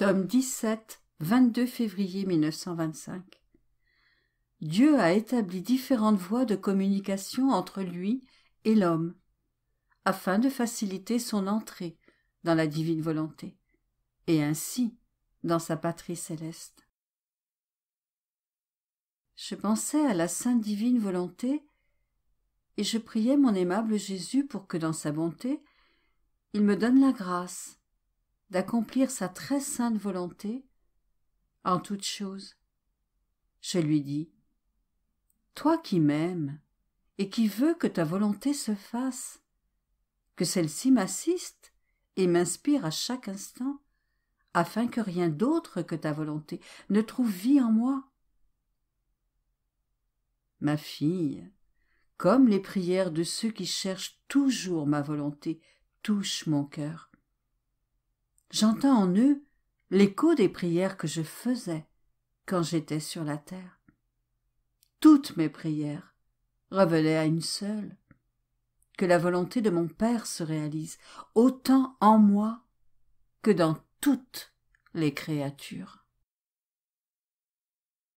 tome 17, 22 février 1925. Dieu a établi différentes voies de communication entre lui et l'homme, afin de faciliter son entrée dans la divine volonté, et ainsi dans sa patrie céleste. Je pensais à la sainte divine volonté, et je priais mon aimable Jésus pour que dans sa bonté, il me donne la grâce d'accomplir sa très sainte volonté en toute chose. Je lui dis Toi qui m'aimes et qui veux que ta volonté se fasse, que celle-ci m'assiste et m'inspire à chaque instant, afin que rien d'autre que ta volonté ne trouve vie en moi. Ma fille, comme les prières de ceux qui cherchent toujours ma volonté touchent mon cœur, j'entends en eux l'écho des prières que je faisais quand j'étais sur la terre. Toutes mes prières revenaient à une seule que la volonté de mon Père se réalise, autant en moi que dans toutes les créatures.